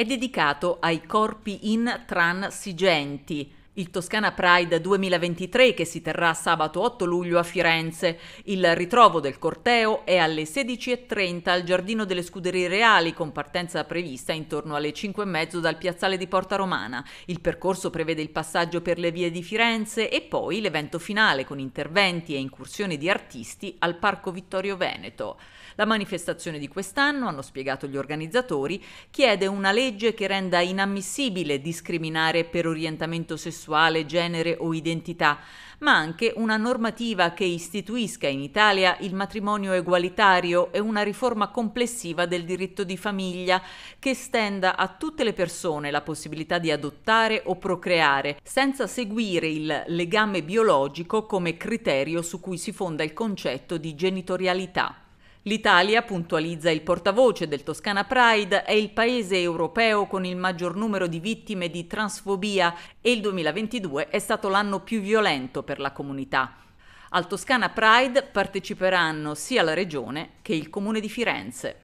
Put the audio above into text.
è dedicato ai corpi intransigenti, il Toscana Pride 2023 che si terrà sabato 8 luglio a Firenze. Il ritrovo del corteo è alle 16.30 al Giardino delle Scuderie Reali con partenza prevista intorno alle 5.30 dal piazzale di Porta Romana. Il percorso prevede il passaggio per le vie di Firenze e poi l'evento finale con interventi e incursioni di artisti al Parco Vittorio Veneto. La manifestazione di quest'anno, hanno spiegato gli organizzatori, chiede una legge che renda inammissibile discriminare per orientamento sessuale sessuale, genere o identità, ma anche una normativa che istituisca in Italia il matrimonio egualitario e una riforma complessiva del diritto di famiglia che estenda a tutte le persone la possibilità di adottare o procreare, senza seguire il legame biologico come criterio su cui si fonda il concetto di genitorialità. L'Italia, puntualizza il portavoce del Toscana Pride, è il paese europeo con il maggior numero di vittime di transfobia e il 2022 è stato l'anno più violento per la comunità. Al Toscana Pride parteciperanno sia la regione che il comune di Firenze.